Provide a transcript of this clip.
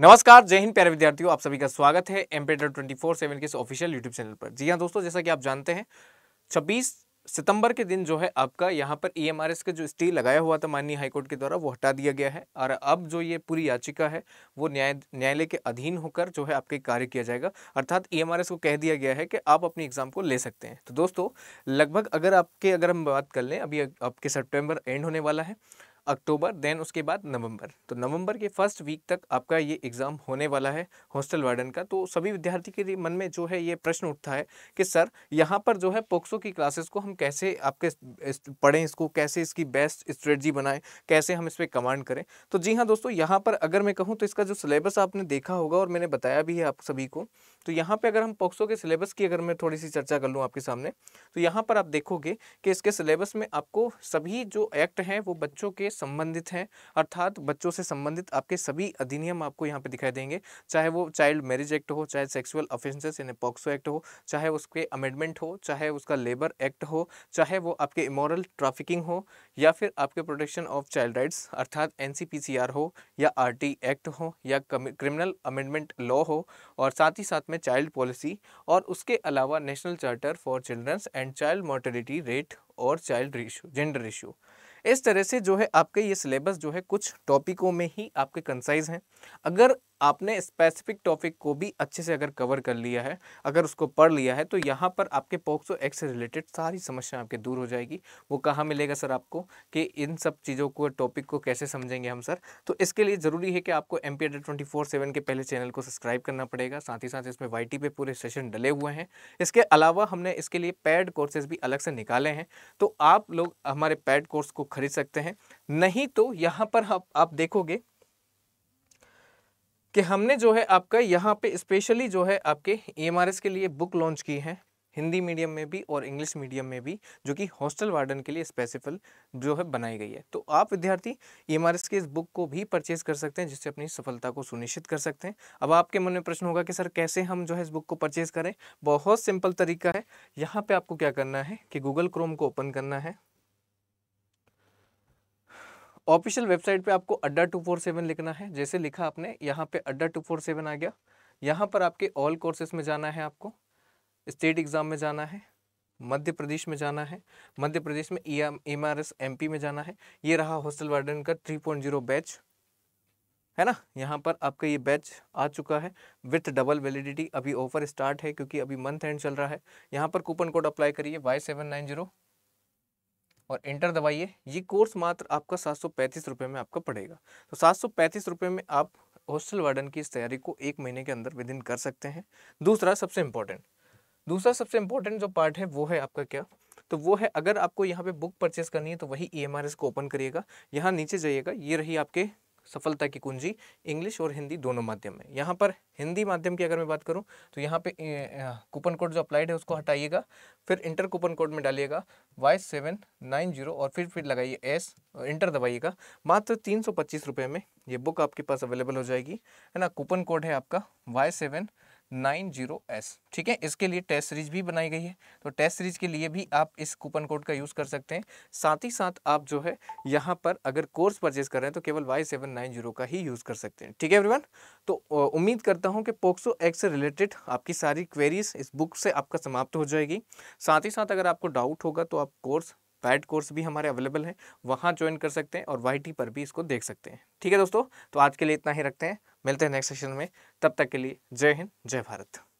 नमस्कार जय हिंद प्यारे विद्यार्थियों आप सभी का स्वागत है एम्पेटर ट्वेंटी फोर सेवन के ऑफिशियल यूट्यूब चैनल पर जी हाँ दोस्तों जैसा कि आप जानते हैं छब्बीस सितंबर के दिन जो है आपका यहाँ पर ईएमआरएस e का जो स्टे लगाया हुआ था माननीय हाईकोर्ट के द्वारा वो हटा दिया गया है और अब जो ये पूरी याचिका है वो न्याय न्यायालय के अधीन होकर जो है आपके कार्य किया जाएगा अर्थात ईएमआरएस e को कह दिया गया है कि आप अपनी एग्जाम को ले सकते हैं तो दोस्तों लगभग अगर आपके अगर हम बात कर लें अभी आपके सेप्टेम्बर एंड होने वाला है अक्टूबर देन उसके बाद नवंबर तो नवंबर के फर्स्ट वीक तक आपका ये एग्ज़ाम होने वाला है हॉस्टल वार्डन का तो सभी विद्यार्थी के मन में जो है ये प्रश्न उठता है कि सर यहाँ पर जो है पोक्सो की क्लासेस को हम कैसे आपके पढ़ें इसको कैसे इसकी बेस्ट स्ट्रेटजी बनाएं कैसे हम इस पर कमांड करें तो जी हाँ दोस्तों यहाँ पर अगर मैं कहूँ तो इसका जो सिलेबस आपने देखा होगा और मैंने बताया भी है आप सभी को तो यहाँ पर अगर हम पोक्सो के सिलेबस की अगर मैं थोड़ी सी चर्चा कर लूँ आपके सामने तो यहाँ पर आप देखोगे कि इसके सिलेबस में आपको सभी जो एक्ट हैं वो बच्चों के संबंधित हैं अर्थात बच्चों से संबंधित आपके सभी अधिनियम आपको यहाँ पे दिखाई देंगे चाहे वो चाइल्ड मैरिज एक्ट हो चाहे सेक्सुअल ऑफेंसेस यानी पॉक्सो एक्ट हो चाहे उसके अमेंडमेंट हो चाहे उसका लेबर एक्ट हो चाहे वो आपके इमोरल ट्राफिकिंग हो या फिर आपके प्रोटेक्शन ऑफ चाइल्ड राइट्स अर्थात एन हो या आर एक्ट हो या क्रिमिनल अमेंडमेंट लॉ हो और साथ ही साथ में चाइल्ड पॉलिसी और उसके अलावा national charter for childrens and child mortality rate और चाइल्ड रिश्यू जेंडर रिश्यू इस तरह से जो है आपके ये सिलेबस जो है कुछ टॉपिकों में ही आपके कंसाइज हैं अगर आपने स्पेसिफिक टॉपिक को भी अच्छे से अगर कवर कर लिया है अगर उसको पढ़ लिया है तो यहाँ पर आपके पोक्सो एक्ट से रिलेटेड सारी समस्या आपके दूर हो जाएगी वो कहाँ मिलेगा सर आपको कि इन सब चीज़ों को टॉपिक को कैसे समझेंगे हम सर तो इसके लिए ज़रूरी है कि आपको M P twenty four seven के पहले चैनल को सब्सक्राइब करना पड़ेगा साथ ही साथ इसमें वाई टी पे पूरे सेशन डले हुए हैं इसके अलावा हमने इसके लिए पैड कोर्सेज भी अलग से निकाले हैं तो आप लोग हमारे पैड कोर्स को खरीद सकते हैं नहीं तो यहाँ पर आप, आप देखोगे कि हमने जो है आपका यहाँ पे स्पेशली जो है आपके ई e के लिए बुक लॉन्च की है हिंदी मीडियम में भी और इंग्लिश मीडियम में भी जो कि हॉस्टल वार्डन के लिए स्पेसिफल जो है बनाई गई है तो आप विद्यार्थी ई e के इस बुक को भी परचेज कर सकते हैं जिससे अपनी सफलता को सुनिश्चित कर सकते हैं अब आपके मन में प्रश्न होगा कि सर कैसे हम जो है इस बुक को परचेज करें बहुत सिंपल तरीका है यहाँ पर आपको क्या करना है कि गूगल क्रोम को ओपन करना है ऑफिशियल वेबसाइट पे आपको अड्डा टू फोर सेवन लिखना है जैसे लिखा आपने यहाँ पे अड्डा टू फोर सेवन आ गया यहाँ पर आपके ऑल कोर्सेज में जाना है आपको स्टेट एग्ज़ाम में जाना है मध्य प्रदेश में जाना है मध्य प्रदेश में E M R S M में जाना है ये रहा हॉस्टल वार्डन का थ्री पॉइंट जीरो बैच है ना यहाँ पर आपका ये बैच आ चुका है विथ डबल वैलिडिटी अभी ऑफर स्टार्ट है क्योंकि अभी मंथ एंड चल रहा है यहाँ पर कूपन कोड अप्लाई करिए वाई सेवन नाइन जीरो और इंटर दबाइए ये कोर्स मात्र आपका सात सौ पैंतीस रुपये में आपका पड़ेगा तो सात सौ पैंतीस रुपये में आप हॉस्टल वार्डन की इस तैयारी को एक महीने के अंदर विदिन कर सकते हैं दूसरा सबसे इम्पोर्टेंट दूसरा सबसे इम्पोर्टेंट जो पार्ट है वो है आपका क्या तो वो है अगर आपको यहाँ पे बुक परचेस करनी है तो वही ई e को ओपन करिएगा यहाँ नीचे जाइएगा ये रही आपके सफलता की कुंजी इंग्लिश और हिंदी दोनों माध्यम में यहाँ पर हिंदी माध्यम की अगर मैं बात करूँ तो यहाँ पे कूपन कोड जो अप्लाइड है उसको हटाइएगा फिर इंटर कूपन कोड में डालिएगा वाई सेवन नाइन जीरो और फिर फिर लगाइए एस इंटर दबाइएगा मात्र तीन सौ पच्चीस रुपये में ये बुक आपके पास अवेलेबल हो जाएगी है ना कूपन कोड है आपका Y seven nine zero S ठीक है इसके लिए टेस्ट सीरीज भी बनाई गई है तो टेस्ट सीरीज के लिए भी आप इस कूपन कोड का यूज़ कर सकते हैं साथ ही साथ आप जो है यहाँ पर अगर कोर्स परचेज कर रहे हैं तो केवल वाई सेवन नाइन जीरो का ही यूज़ कर सकते हैं ठीक है एवरीवन तो उम्मीद करता हूँ कि पोक्सो एक्स से रिलेटेड आपकी सारी क्वेरीज इस बुक से आपका समाप्त हो जाएगी साथ ही साथ अगर आपको डाउट होगा तो आप कोर्स पैड कोर्स भी हमारे अवेलेबल हैं वहाँ ज्वाइन कर सकते हैं और वाई पर भी इसको देख सकते हैं ठीक है दोस्तों तो आज के लिए इतना ही रखते हैं मिलते हैं नेक्स्ट सेशन में तब तक के लिए जय हिंद जय भारत